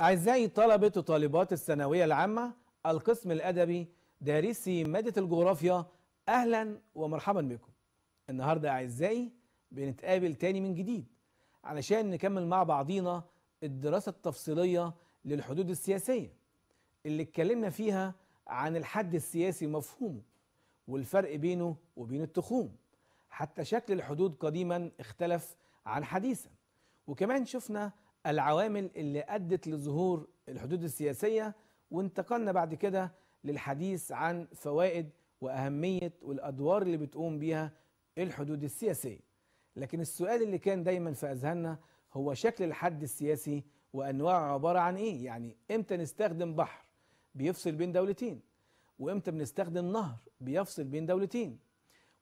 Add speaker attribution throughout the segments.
Speaker 1: أعزائي طلبة وطالبات الثانوية العامة القسم الأدبي دارسي مادة الجغرافيا أهلا ومرحبا بكم النهاردة أعزائي بنتقابل تاني من جديد علشان نكمل مع بعضينا الدراسة التفصيلية للحدود السياسية اللي اتكلمنا فيها عن الحد السياسي مفهومه والفرق بينه وبين التخوم حتى شكل الحدود قديما اختلف عن حديثا وكمان شفنا العوامل اللي أدت لظهور الحدود السياسية وانتقلنا بعد كده للحديث عن فوائد وأهمية والأدوار اللي بتقوم بيها الحدود السياسية لكن السؤال اللي كان دايما في أذهاننا هو شكل الحد السياسي وأنواعه عبارة عن إيه يعني إمتى نستخدم بحر بيفصل بين دولتين وإمتى بنستخدم نهر بيفصل بين دولتين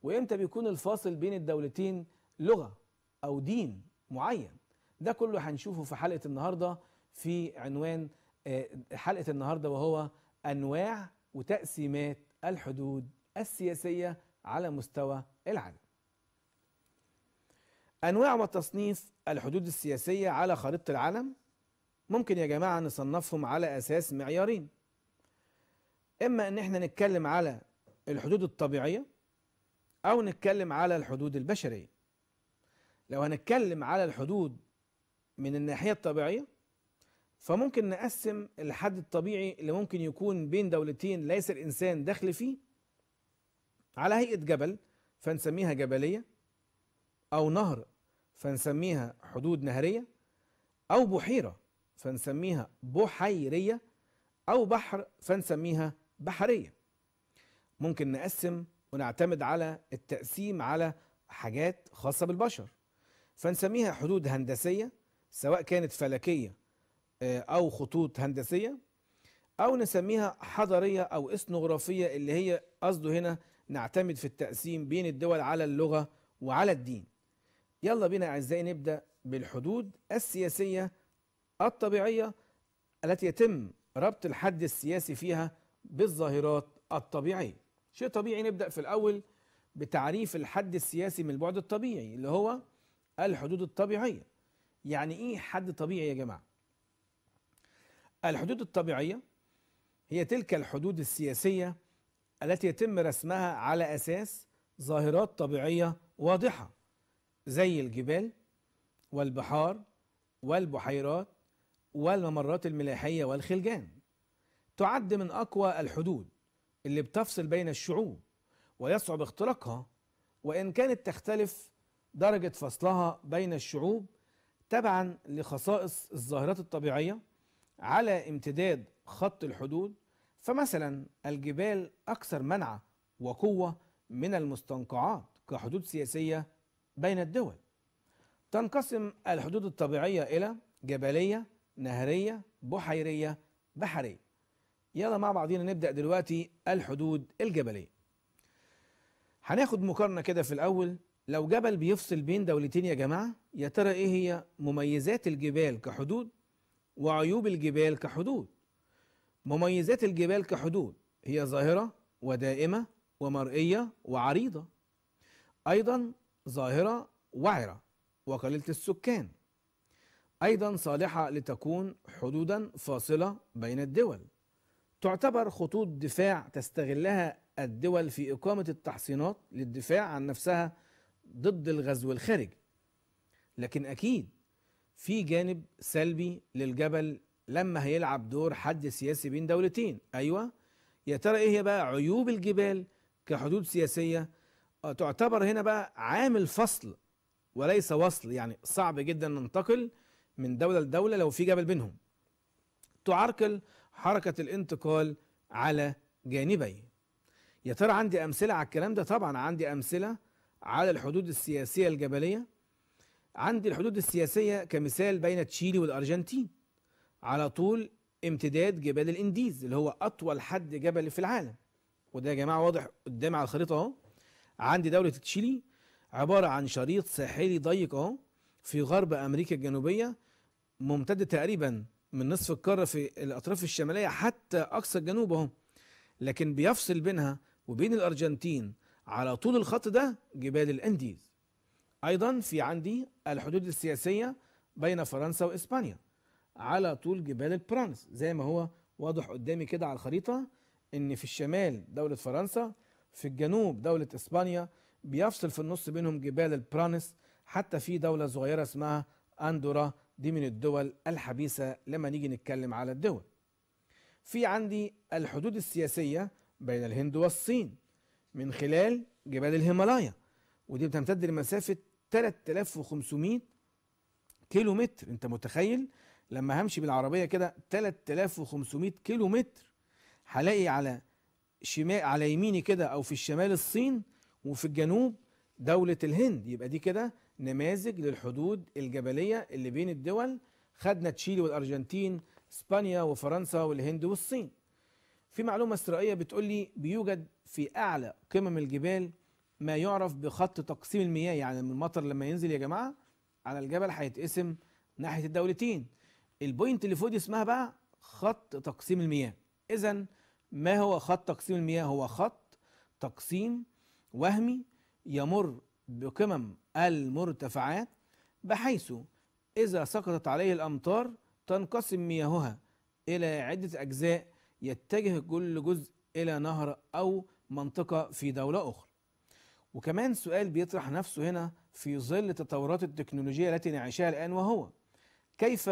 Speaker 1: وإمتى بيكون الفاصل بين الدولتين لغة أو دين معين ده كله هنشوفه في حلقه النهارده في عنوان آه، حلقه النهارده وهو انواع وتقسيمات الحدود السياسيه على مستوى العالم. انواع وتصنيف الحدود السياسيه على خريطه العالم ممكن يا جماعه نصنفهم على اساس معيارين. اما ان احنا نتكلم على الحدود الطبيعيه او نتكلم على الحدود البشريه. لو هنتكلم على الحدود من الناحية الطبيعية فممكن نقسم الحد الطبيعي اللي ممكن يكون بين دولتين ليس الإنسان داخل فيه على هيئة جبل فنسميها جبلية أو نهر فنسميها حدود نهرية أو بحيرة فنسميها بحيرية أو بحر فنسميها بحرية ممكن نقسم ونعتمد على التقسيم على حاجات خاصة بالبشر فنسميها حدود هندسية سواء كانت فلكية آه، أو خطوط هندسية أو نسميها حضرية أو إثنوغرافية اللي هي قصده هنا نعتمد في التقسيم بين الدول على اللغة وعلى الدين يلا بينا أعزائي نبدأ بالحدود السياسية الطبيعية التي يتم ربط الحد السياسي فيها بالظاهرات الطبيعية شيء طبيعي نبدأ في الأول بتعريف الحد السياسي من البعد الطبيعي اللي هو الحدود الطبيعية يعني ايه حد طبيعي يا جماعه الحدود الطبيعيه هي تلك الحدود السياسيه التي يتم رسمها على اساس ظاهرات طبيعيه واضحه زي الجبال والبحار والبحيرات والممرات الملاحيه والخلجان تعد من اقوى الحدود اللي بتفصل بين الشعوب ويصعب اختراقها وان كانت تختلف درجه فصلها بين الشعوب تبعا لخصائص الظاهرات الطبيعية على امتداد خط الحدود فمثلا الجبال أكثر منعة وقوة من المستنقعات كحدود سياسية بين الدول تنقسم الحدود الطبيعية إلى جبلية نهرية بحيرية بحرية يلا مع بعضينا نبدأ دلوقتي الحدود الجبلية هناخد مقارنة كده في الأول لو جبل بيفصل بين دولتين يا جماعة يا ترى إيه هي مميزات الجبال كحدود وعيوب الجبال كحدود مميزات الجبال كحدود هي ظاهرة ودائمة ومرئية وعريضة أيضا ظاهرة وعرة وقليلة السكان أيضا صالحة لتكون حدودا فاصلة بين الدول تعتبر خطوط دفاع تستغلها الدول في إقامة التحصينات للدفاع عن نفسها ضد الغزو الخارجي لكن اكيد في جانب سلبي للجبل لما هيلعب دور حد سياسي بين دولتين ايوه يا ترى ايه هي بقى عيوب الجبال كحدود سياسيه آه، تعتبر هنا بقى عامل فصل وليس وصل يعني صعب جدا ننتقل من دوله لدوله لو في جبل بينهم تعرقل حركه الانتقال على جانبي يا ترى عندي امثله على الكلام ده طبعا عندي امثله على الحدود السياسية الجبلية عندي الحدود السياسية كمثال بين تشيلي والأرجنتين على طول امتداد جبال الانديز اللي هو اطول حد جبلي في العالم وده يا جماعه واضح قدامي على الخريطه اهو عندي دوله تشيلي عباره عن شريط ساحلي ضيق اهو في غرب امريكا الجنوبيه ممتد تقريبا من نصف القاره في الاطراف الشماليه حتى اقصى الجنوب اهو لكن بيفصل بينها وبين الارجنتين على طول الخط ده جبال الانديز ايضا في عندي الحدود السياسيه بين فرنسا واسبانيا على طول جبال البرانس زي ما هو واضح قدامي كده على الخريطه ان في الشمال دوله فرنسا في الجنوب دوله اسبانيا بيفصل في النص بينهم جبال البرانس حتى في دوله صغيره اسمها اندورا دي من الدول الحبيسه لما نيجي نتكلم على الدول في عندي الحدود السياسيه بين الهند والصين من خلال جبال الهيمالايا ودي بتمتد لمسافة 3500 كيلو متر انت متخيل لما همشي بالعربية كده 3500 كيلو متر هلاقي على شمال على يميني كده او في الشمال الصين وفي الجنوب دولة الهند يبقى دي كده نماذج للحدود الجبلية اللي بين الدول خدنا تشيلي والأرجنتين اسبانيا وفرنسا والهند والصين في معلومة استرائية بتقول لي بيوجد في اعلى قمم الجبال ما يعرف بخط تقسيم المياه يعني المطر لما ينزل يا جماعه على الجبل هيتقسم ناحيه الدولتين البوينت اللي فوق دي اسمها بقى خط تقسيم المياه اذا ما هو خط تقسيم المياه هو خط تقسيم وهمي يمر بقمم المرتفعات بحيث اذا سقطت عليه الامطار تنقسم مياهها الى عده اجزاء يتجه كل جزء الى نهر او منطقة في دولة أخرى وكمان سؤال بيطرح نفسه هنا في ظل تطورات التكنولوجيا التي نعيشها الآن وهو كيف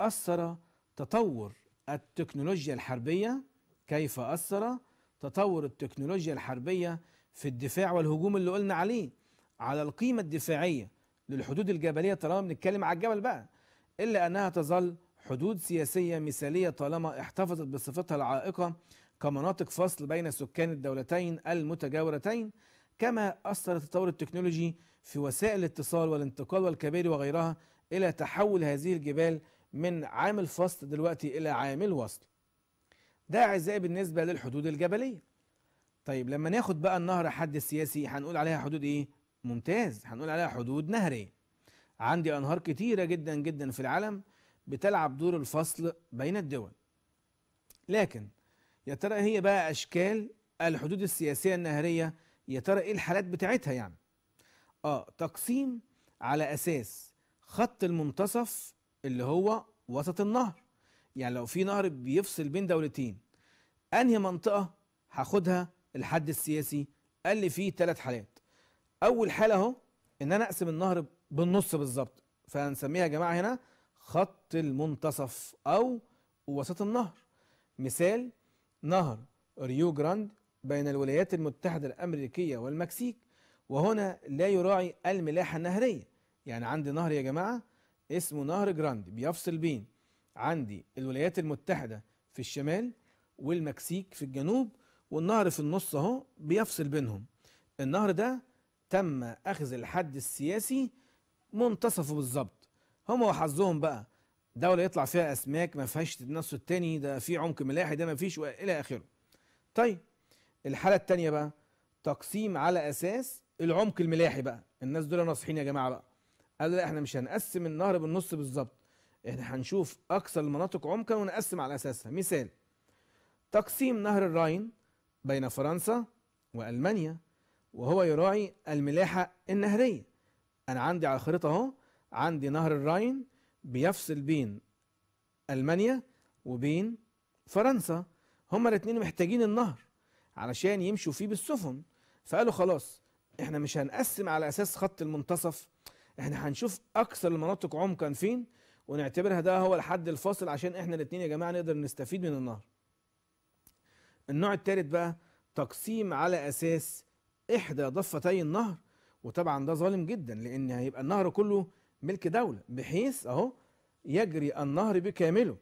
Speaker 1: أثر تطور التكنولوجيا الحربية كيف أثر تطور التكنولوجيا الحربية في الدفاع والهجوم اللي قلنا عليه على القيمة الدفاعية للحدود الجبلية طالما بنتكلم على الجبل بقى إلا أنها تظل حدود سياسية مثالية طالما احتفظت بصفتها العائقة كمناطق فصل بين سكان الدولتين المتجاورتين كما أثر التطور التكنولوجي في وسائل الاتصال والانتقال والكباري وغيرها إلى تحول هذه الجبال من عامل فصل دلوقتي إلى عامل وصل ده أعزائي بالنسبة للحدود الجبلية طيب لما ناخد بقى النهر حد السياسي هنقول عليها حدود إيه؟ ممتاز هنقول عليها حدود نهرية عندي أنهار كتيرة جدا جدا في العالم بتلعب دور الفصل بين الدول لكن يا ترى هي بقى اشكال الحدود السياسيه النهريه يا ترى ايه الحالات بتاعتها يعني اه تقسيم على اساس خط المنتصف اللي هو وسط النهر يعني لو في نهر بيفصل بين دولتين انهي منطقه هاخدها الحد السياسي قال لي فيه ثلاث حالات اول حاله اهو ان انا اقسم النهر بالنص بالظبط فهنسميها يا جماعه هنا خط المنتصف او وسط النهر مثال نهر ريو جراند بين الولايات المتحدة الأمريكية والمكسيك وهنا لا يراعي الملاحة النهرية يعني عندي نهر يا جماعة اسمه نهر جراند بيفصل بين عندي الولايات المتحدة في الشمال والمكسيك في الجنوب والنهر في النص اهو بيفصل بينهم النهر ده تم أخذ الحد السياسي منتصفه بالظبط هم وحظهم بقى دولة يطلع فيها أسماك ما فيهاش النص التاني ده في عمق ملاحي ده ما فيش إلى آخره طيب الحالة التانية بقى تقسيم على أساس العمق الملاحي بقى الناس دول ناصحين يا جماعة بقى قالوا لا احنا مش هنقسم النهر بالنص بالظبط احنا هنشوف أكثر المناطق عمقا ونقسم على أساسها مثال تقسيم نهر الراين بين فرنسا وألمانيا وهو يراعي الملاحة النهرية أنا عندي على الخريطة أهو عندي نهر الراين بيفصل بين المانيا وبين فرنسا هما الاتنين محتاجين النهر علشان يمشوا فيه بالسفن فقالوا خلاص احنا مش هنقسم على اساس خط المنتصف احنا هنشوف اكثر المناطق عمقا فين ونعتبرها ده هو الحد الفاصل عشان احنا الاتنين يا جماعه نقدر نستفيد من النهر النوع الثالث بقى تقسيم على اساس احدى ضفتي النهر وطبعا ده ظالم جدا لان هيبقى النهر كله ملك دولة بحيث أهو يجري النهر بكامله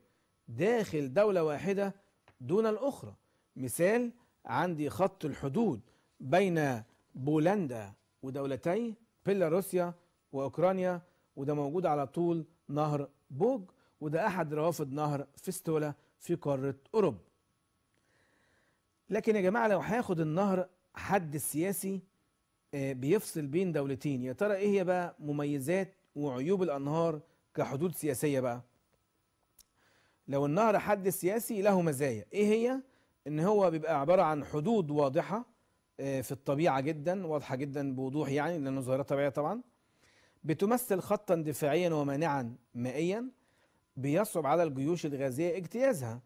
Speaker 1: داخل دولة واحدة دون الأخرى مثال عندي خط الحدود بين بولندا ودولتي بيلاروسيا وأوكرانيا وده موجود على طول نهر بوج وده أحد روافد نهر فيستولا في قارة أوروبا لكن يا جماعة لو هاخد النهر حد السياسي آه، بيفصل بين دولتين يا ترى ايه هي بقى مميزات وعيوب الانهار كحدود سياسيه بقى لو النهر حد سياسي له مزايا ايه هي ان هو بيبقى عباره عن حدود واضحه آه، في الطبيعه جدا واضحه جدا بوضوح يعني لانه ظاهره طبيعيه طبعا بتمثل خطا دفاعيا ومانعا مائيا بيصعب على الجيوش الغازيه اجتيازها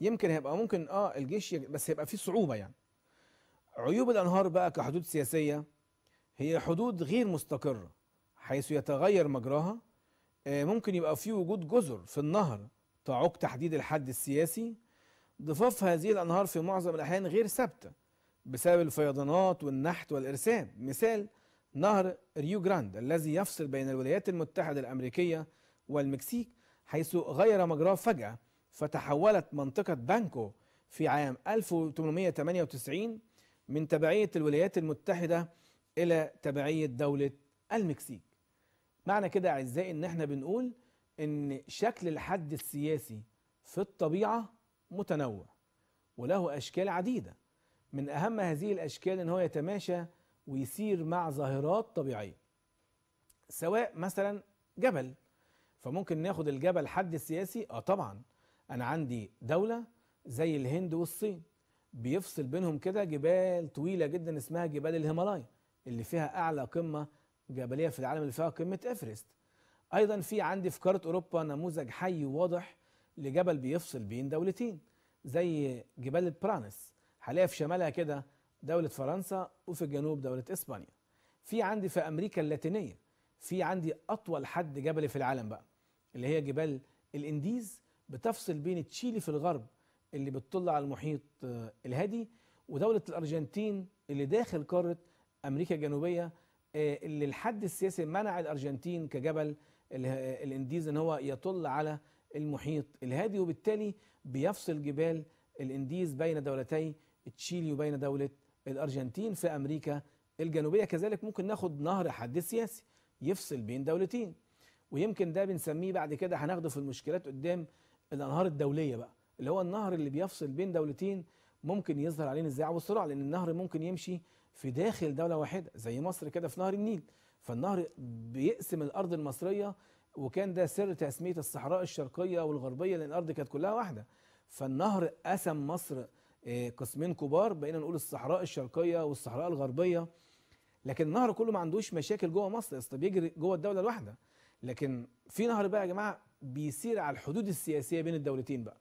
Speaker 1: يمكن هيبقى ممكن اه الجيش بس هيبقى فيه صعوبه يعني عيوب الانهار بقى كحدود سياسيه هي حدود غير مستقره حيث يتغير مجراها آه، ممكن يبقى في وجود جزر في النهر تعوق تحديد الحد السياسي ضفاف هذه الأنهار في معظم الأحيان غير ثابتة بسبب الفيضانات والنحت والارسام مثال نهر ريو جراند الذي يفصل بين الولايات المتحدة الأمريكية والمكسيك حيث غير مجراه فجأة فتحولت منطقة بانكو في عام 1898 من تبعية الولايات المتحدة إلى تبعية دولة المكسيك معنى كده اعزائي ان احنا بنقول ان شكل الحد السياسي في الطبيعه متنوع وله اشكال عديده من اهم هذه الاشكال ان هو يتماشى ويسير مع ظاهرات طبيعيه سواء مثلا جبل فممكن ناخد الجبل حد سياسي اه طبعا انا عندي دوله زي الهند والصين بيفصل بينهم كده جبال طويله جدا اسمها جبال الهيمالايا اللي فيها اعلى قمه جبليه في العالم اللي فيها قمه افرست ايضا في عندي في قاره اوروبا نموذج حي واضح لجبل بيفصل بين دولتين زي جبال البرانس حاليا في شمالها كده دوله فرنسا وفي الجنوب دوله اسبانيا في عندي في امريكا اللاتينيه في عندي اطول حد جبلي في العالم بقى اللي هي جبال الانديز بتفصل بين تشيلي في الغرب اللي بتطل على المحيط آه، الهادي ودوله الارجنتين اللي داخل قاره امريكا الجنوبيه آه، اللي الحد السياسي منع الارجنتين كجبل الانديز ان هو يطل على المحيط الهادي وبالتالي بيفصل جبال الانديز بين دولتي تشيلي وبين دوله الارجنتين في امريكا الجنوبيه كذلك ممكن ناخد نهر حد سياسي يفصل بين دولتين ويمكن ده بنسميه بعد كده هناخده في المشكلات قدام الانهار الدوليه بقى اللي هو النهر اللي بيفصل بين دولتين ممكن يظهر عليه نزاع وصراع لان النهر ممكن يمشي في داخل دوله واحده زي مصر كده في نهر النيل فالنهر بيقسم الارض المصريه وكان ده سر تسميه الصحراء الشرقيه والغربيه لان الارض كانت كلها واحده فالنهر قسم مصر آه، قسمين كبار بقينا نقول الصحراء الشرقيه والصحراء الغربيه لكن النهر كله ما عندوش مشاكل جوه مصر اصل بيجري جوه الدوله الواحده لكن في نهر بقى يا جماعه بيسير على الحدود السياسيه بين الدولتين بقى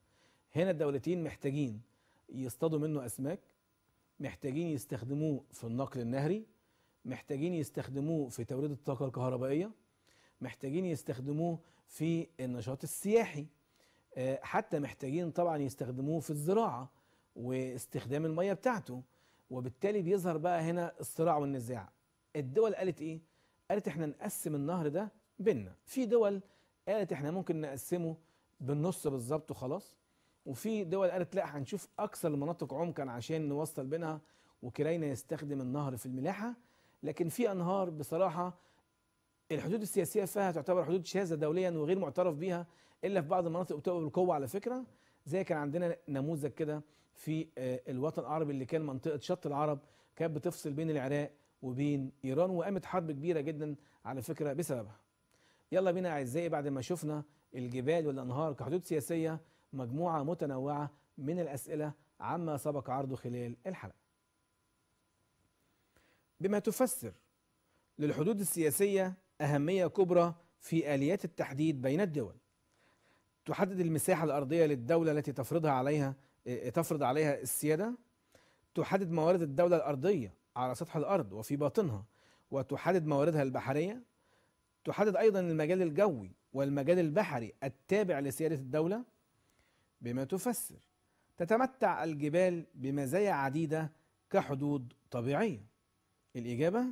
Speaker 1: هنا الدولتين محتاجين يصطادوا منه اسماك محتاجين يستخدموه في النقل النهري محتاجين يستخدموه في توريد الطاقة الكهربائية محتاجين يستخدموه في النشاط السياحي آه، حتى محتاجين طبعا يستخدموه في الزراعة واستخدام المية بتاعته وبالتالي بيظهر بقى هنا الصراع والنزاع الدول قالت ايه؟ قالت احنا نقسم النهر ده بينا في دول قالت احنا ممكن نقسمه بالنص بالظبط وخلاص وفي دول قالت لا هنشوف اكثر المناطق عمقا عشان نوصل بينها وكلينا يستخدم النهر في الملاحه لكن في انهار بصراحه الحدود السياسيه فيها تعتبر حدود شاذه دوليا وغير معترف بيها الا في بعض المناطق بتبقى بالقوه على فكره زي كان عندنا نموذج كده في آه، الوطن العربي اللي كان منطقه شط العرب كانت بتفصل بين العراق وبين ايران وقامت حرب كبيره جدا على فكره بسببها. يلا بينا اعزائي بعد ما شفنا الجبال والانهار كحدود سياسيه مجموعة متنوعة من الأسئلة عما سبق عرضه خلال الحلقة. بما تفسر للحدود السياسية أهمية كبرى في آليات التحديد بين الدول. تحدد المساحة الأرضية للدولة التي تفرضها عليها آه، تفرض عليها السيادة. تحدد موارد الدولة الأرضية على سطح الأرض وفي باطنها وتحدد مواردها البحرية. تحدد أيضا المجال الجوي والمجال البحري التابع لسيادة الدولة بما تفسر تتمتع الجبال بمزايا عديدة كحدود طبيعية الإجابة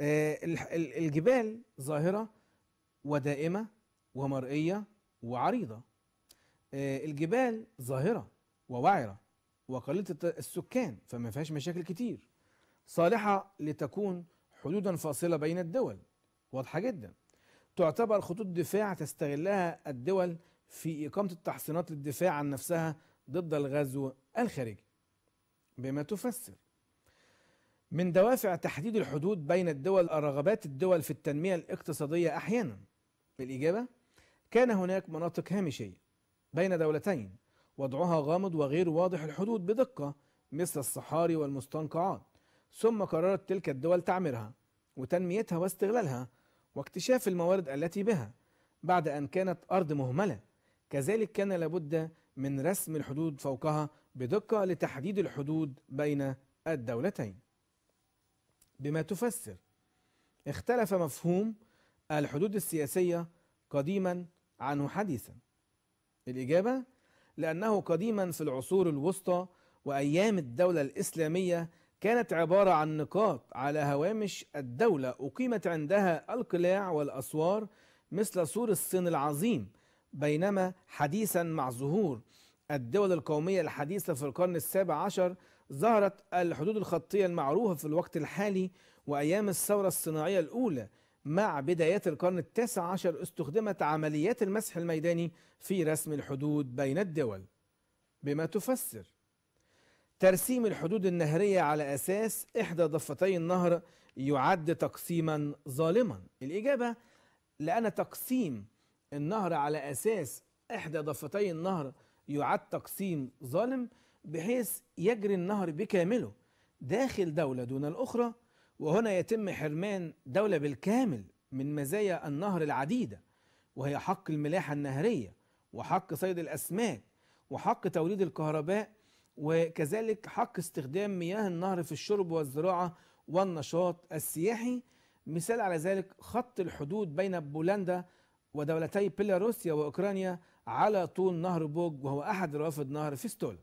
Speaker 1: آه، الجبال ظاهرة ودائمة ومرئية وعريضة آه، الجبال ظاهرة ووعرة وقليلة السكان فما فيهاش مشاكل كتير صالحة لتكون حدودا فاصلة بين الدول واضحة جدا تعتبر خطوط دفاع تستغلها الدول في إقامة التحصينات للدفاع عن نفسها ضد الغزو الخارجي بما تفسر من دوافع تحديد الحدود بين الدول رغبات الدول في التنمية الاقتصادية أحيانا بالإجابة كان هناك مناطق هامشية بين دولتين وضعها غامض وغير واضح الحدود بدقة مثل الصحاري والمستنقعات ثم قررت تلك الدول تعميرها وتنميتها واستغلالها واكتشاف الموارد التي بها بعد أن كانت أرض مهملة كذلك كان لابد من رسم الحدود فوقها بدقة لتحديد الحدود بين الدولتين بما تفسر اختلف مفهوم الحدود السياسية قديما عنه حديثا الإجابة لأنه قديما في العصور الوسطى وأيام الدولة الإسلامية كانت عبارة عن نقاط على هوامش الدولة أقيمت عندها القلاع والأسوار مثل سور الصين العظيم بينما حديثا مع ظهور الدول القومية الحديثة في القرن السابع عشر ظهرت الحدود الخطية المعروفة في الوقت الحالي وأيام الثورة الصناعية الأولى مع بدايات القرن التاسع عشر استخدمت عمليات المسح الميداني في رسم الحدود بين الدول بما تفسر ترسيم الحدود النهرية على أساس إحدى ضفتي النهر يعد تقسيما ظالما الإجابة لأن تقسيم النهر على أساس إحدى ضفتي النهر يعد تقسيم ظالم بحيث يجري النهر بكامله داخل دولة دون الأخرى وهنا يتم حرمان دولة بالكامل من مزايا النهر العديدة وهي حق الملاحة النهرية وحق صيد الأسماك وحق توليد الكهرباء وكذلك حق استخدام مياه النهر في الشرب والزراعة والنشاط السياحي مثال على ذلك خط الحدود بين بولندا ودولتي بيلاروسيا وأوكرانيا على طول نهر بوج وهو أحد روافد نهر فيستول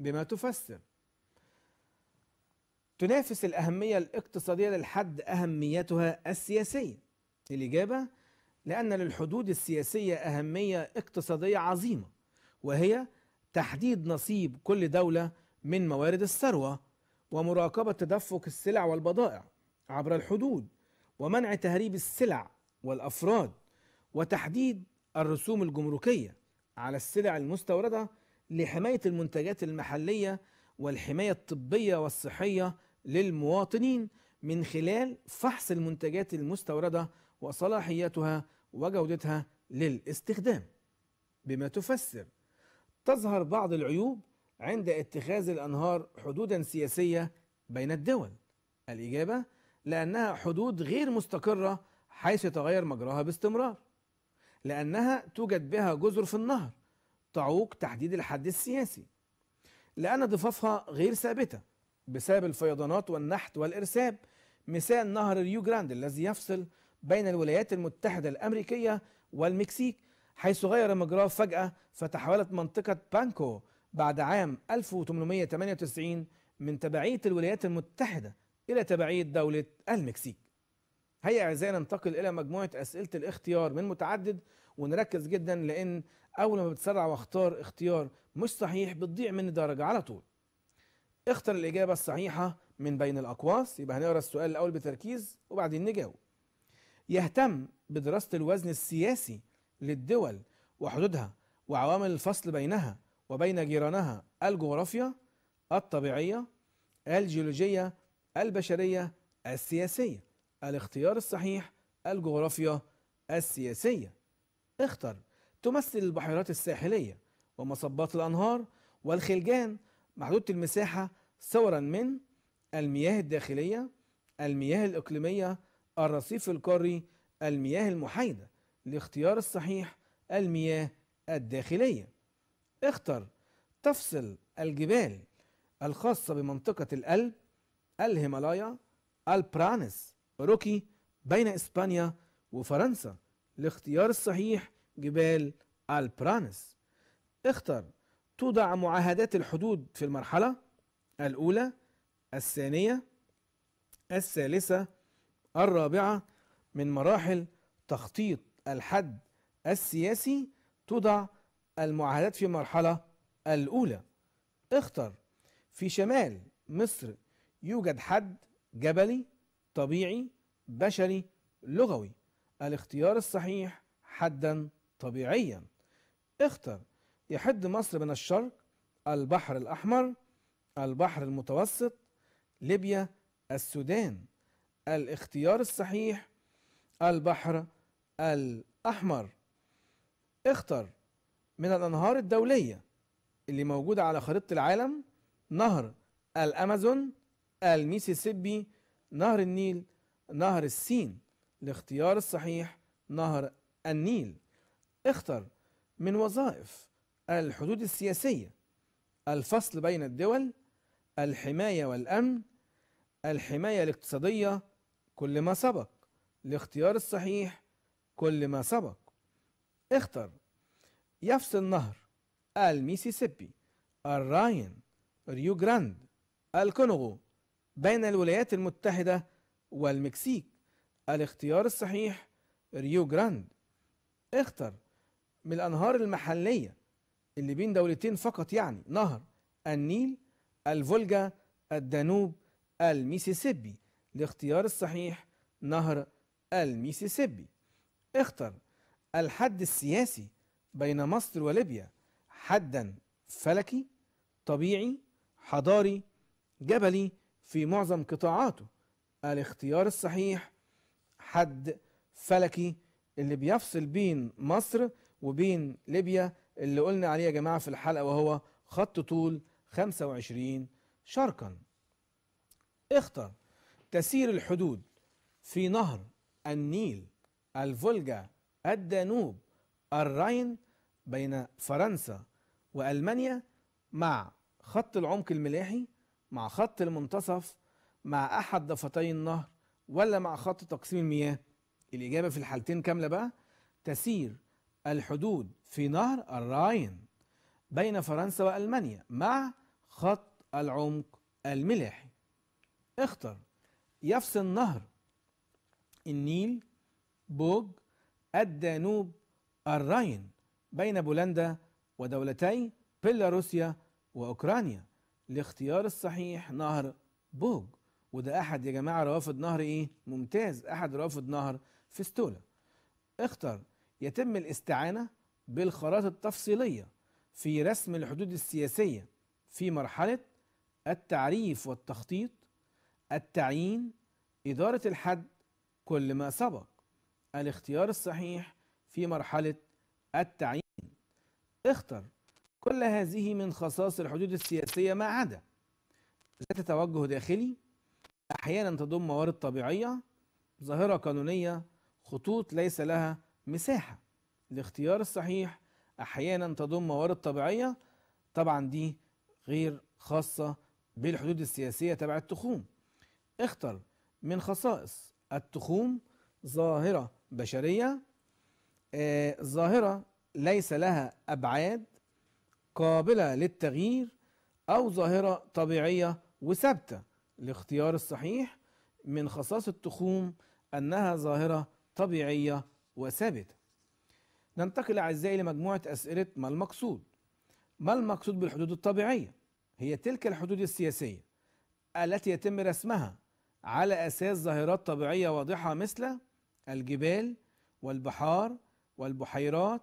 Speaker 1: بما تفسر تنافس الأهمية الاقتصادية للحد أهميتها السياسية الإجابة لأن للحدود السياسية أهمية اقتصادية عظيمة وهي تحديد نصيب كل دولة من موارد الثروة ومراقبة تدفق السلع والبضائع عبر الحدود ومنع تهريب السلع والأفراد وتحديد الرسوم الجمركية على السلع المستوردة لحماية المنتجات المحلية والحماية الطبية والصحية للمواطنين من خلال فحص المنتجات المستوردة وصلاحيتها وجودتها للاستخدام بما تفسر تظهر بعض العيوب عند اتخاذ الأنهار حدودا سياسية بين الدول الإجابة لأنها حدود غير مستقرة حيث يتغير مجراها باستمرار لأنها توجد بها جزر في النهر تعوق تحديد الحد السياسي لأن ضفافها غير ثابتة بسبب الفيضانات والنحت والإرساب مثال نهر ريو جراند الذي يفصل بين الولايات المتحدة الأمريكية والمكسيك حيث غير مجراه فجأة فتحولت منطقة بانكو بعد عام 1898 من تبعية الولايات المتحدة إلى تبعية دولة المكسيك هيا أعزائي ننتقل إلى مجموعة أسئلة الاختيار من متعدد ونركز جدا لأن أول ما بتسرع واختار اختيار مش صحيح بتضيع مني درجة على طول. اختر الإجابة الصحيحة من بين الأقواس يبقى هنقرا السؤال الأول بتركيز وبعدين نجاوب. يهتم بدراسة الوزن السياسي للدول وحدودها وعوامل الفصل بينها وبين جيرانها الجغرافيا الطبيعية الجيولوجية البشرية السياسية الاختيار الصحيح الجغرافيا السياسية اختر تمثل البحيرات الساحلية ومصبات الأنهار والخلجان محدودة المساحة صورا من المياه الداخلية المياه الإقليمية الرصيف القاري المياه المحايدة الاختيار الصحيح المياه الداخلية اختر تفصل الجبال الخاصة بمنطقة الألب الهيمالايا البرانس روكي بين إسبانيا وفرنسا الاختيار الصحيح جبال البرانس اختر توضع معاهدات الحدود في المرحلة الأولى الثانية الثالثة الرابعة من مراحل تخطيط الحد السياسي توضع المعاهدات في المرحلة الأولى اختر في شمال مصر يوجد حد جبلي طبيعي بشري لغوي الاختيار الصحيح حدا طبيعيا اختر يحد مصر من الشرق البحر الأحمر البحر المتوسط ليبيا السودان الاختيار الصحيح البحر الأحمر اختر من الأنهار الدولية اللي موجودة على خريطة العالم نهر الأمازون الميسيسيبي نهر النيل نهر السين الاختيار الصحيح نهر النيل اختر من وظائف الحدود السياسية الفصل بين الدول الحماية والأمن الحماية الاقتصادية كل ما سبق الاختيار الصحيح كل ما سبق اختر يفصل نهر الميسيسيبي الراين ريو جراند الكونغو بين الولايات المتحدة والمكسيك الاختيار الصحيح ريو جراند اختر من الأنهار المحلية اللي بين دولتين فقط يعني نهر النيل الفولجا الدانوب الميسيسيبي الاختيار الصحيح نهر الميسيسيبي اختر الحد السياسي بين مصر وليبيا حدا فلكي طبيعي حضاري جبلي في معظم قطاعاته الاختيار الصحيح حد فلكي اللي بيفصل بين مصر وبين ليبيا اللي قلنا عليه يا جماعة في الحلقة وهو خط طول 25 شرقا اختر تسير الحدود في نهر النيل الفولجا الدانوب الراين بين فرنسا وألمانيا مع خط العمق الملاحي مع خط المنتصف مع أحد ضفتي النهر ولا مع خط تقسيم المياه الإجابة في الحالتين كاملة بقى تسير الحدود في نهر الراين بين فرنسا وألمانيا مع خط العمق الملاحي اختر يفصل نهر النيل بوج الدانوب الراين بين بولندا ودولتي بيلاروسيا وأوكرانيا الاختيار الصحيح نهر بوج وده احد يا جماعه روافد نهر ايه ممتاز احد روافد نهر فيستولا اختر يتم الاستعانه بالخرائط التفصيليه في رسم الحدود السياسيه في مرحله التعريف والتخطيط التعيين اداره الحد كل ما سبق الاختيار الصحيح في مرحله التعيين اختر كل هذه من خصائص الحدود السياسية ما عدا ذات توجه داخلي أحيانا تضم موارد طبيعية ظاهرة قانونية خطوط ليس لها مساحة الاختيار الصحيح أحيانا تضم موارد طبيعية طبعا دي غير خاصة بالحدود السياسية تبع التخوم اختر من خصائص التخوم ظاهرة بشرية آه ظاهرة ليس لها أبعاد قابلة للتغيير أو ظاهرة طبيعية وثابتة الاختيار الصحيح من خصائص التخوم أنها ظاهرة طبيعية وثابتة ننتقل أعزائي لمجموعة أسئلة ما المقصود ما المقصود بالحدود الطبيعية هي تلك الحدود السياسية التي يتم رسمها على أساس ظاهرات طبيعية واضحة مثل الجبال والبحار والبحيرات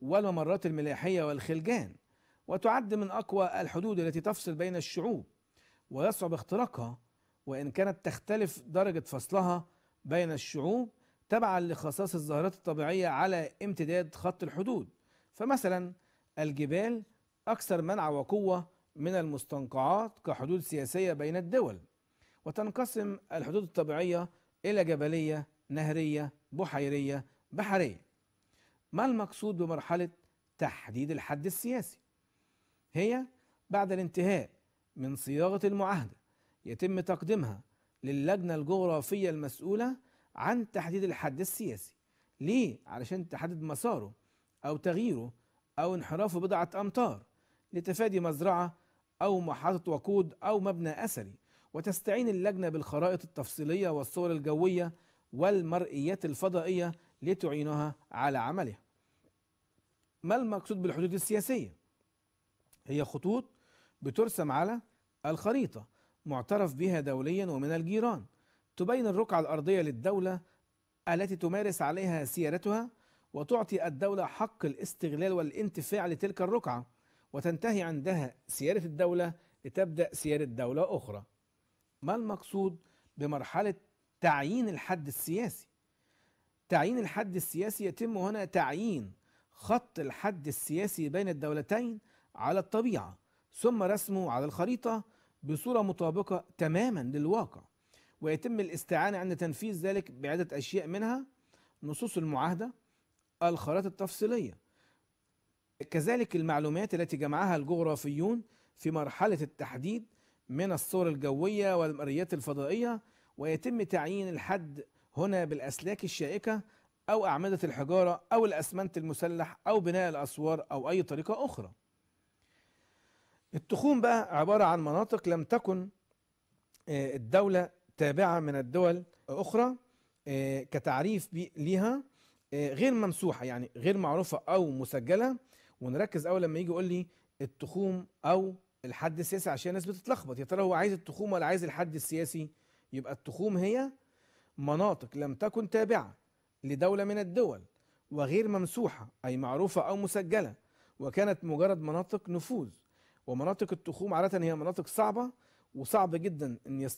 Speaker 1: والممرات الملاحية والخلجان وتعد من اقوى الحدود التي تفصل بين الشعوب ويصعب اختراقها وان كانت تختلف درجه فصلها بين الشعوب تبعا لخصائص الظاهرات الطبيعيه على امتداد خط الحدود فمثلا الجبال اكثر منع وقوه من المستنقعات كحدود سياسيه بين الدول وتنقسم الحدود الطبيعيه الى جبليه نهريه بحيريه بحريه ما المقصود بمرحله تحديد الحد السياسي هي بعد الانتهاء من صياغة المعاهدة يتم تقديمها للجنة الجغرافية المسؤولة عن تحديد الحد السياسي ليه؟ علشان تحدد مساره أو تغييره أو انحرافه بضعة أمتار لتفادي مزرعة أو محطة وقود أو مبنى أثري وتستعين اللجنة بالخرائط التفصيلية والصور الجوية والمرئيات الفضائية لتعينها على عملها ما المقصود بالحدود السياسية؟ هي خطوط بترسم على الخريطة معترف بها دوليا ومن الجيران تبين الرقعة الأرضية للدولة التي تمارس عليها سيادتها وتعطي الدولة حق الاستغلال والانتفاع لتلك الرقعة وتنتهي عندها سيادة الدولة لتبدأ سيادة دولة أخرى ما المقصود بمرحلة تعيين الحد السياسي تعيين الحد السياسي يتم هنا تعيين خط الحد السياسي بين الدولتين على الطبيعة ثم رسمه على الخريطة بصورة مطابقة تماما للواقع ويتم الاستعانة عند تنفيذ ذلك بعدة أشياء منها نصوص المعاهدة الخرائط التفصيلية كذلك المعلومات التي جمعها الجغرافيون في مرحلة التحديد من الصور الجوية والمرئيات الفضائية ويتم تعيين الحد هنا بالأسلاك الشائكة أو أعمدة الحجارة أو الأسمنت المسلح أو بناء الأسوار أو أي طريقة أخرى التخوم بقى عبارة عن مناطق لم تكن آه، الدولة تابعة من الدول أخرى آه، كتعريف ليها آه، غير ممسوحة يعني غير معروفة أو مسجلة ونركز أول لما يجي يقول لي التخوم أو الحد السياسي عشان الناس بتتلخبط يا ترى هو عايز التخوم ولا عايز الحد السياسي يبقى التخوم هي مناطق لم تكن تابعة لدولة من الدول وغير ممسوحة أي معروفة أو مسجلة وكانت مجرد مناطق نفوذ ومناطق التخوم عادة هي مناطق صعبة وصعب جدا ان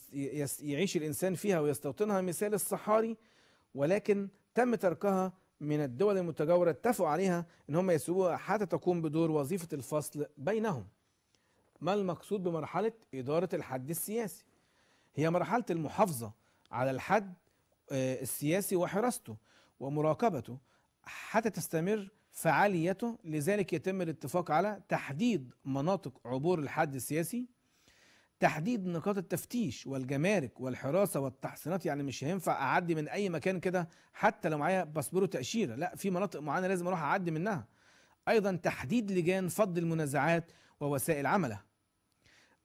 Speaker 1: يعيش الانسان فيها ويستوطنها مثال الصحاري ولكن تم تركها من الدول المتجاوره اتفقوا عليها ان هم يسيبوها حتى تقوم بدور وظيفه الفصل بينهم. ما المقصود بمرحله اداره الحد السياسي؟ هي مرحله المحافظه على الحد آه، السياسي وحراسته ومراقبته حتى تستمر فعاليته لذلك يتم الاتفاق على تحديد مناطق عبور الحد السياسي تحديد نقاط التفتيش والجمارك والحراسه والتحصينات يعني مش هينفع اعدي من اي مكان كده حتى لو معايا باسبور وتاشيره لا في مناطق معينه لازم اروح اعدي منها ايضا تحديد لجان فض المنازعات ووسائل عمله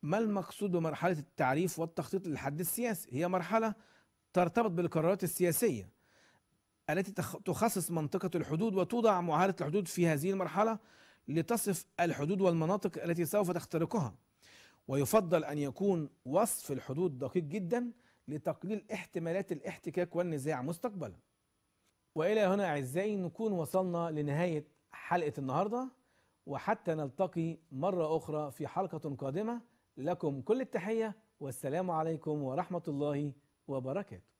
Speaker 1: ما المقصود بمرحله التعريف والتخطيط للحد السياسي هي مرحله ترتبط بالقرارات السياسيه التي تخصص منطقة الحدود وتوضع معاهدة الحدود في هذه المرحلة لتصف الحدود والمناطق التي سوف تخترقها ويفضل أن يكون وصف الحدود دقيق جدا لتقليل احتمالات الاحتكاك والنزاع مستقبلا وإلى هنا أعزائي نكون وصلنا لنهاية حلقة النهاردة وحتى نلتقي مرة أخرى في حلقة قادمة لكم كل التحية والسلام عليكم ورحمة الله وبركاته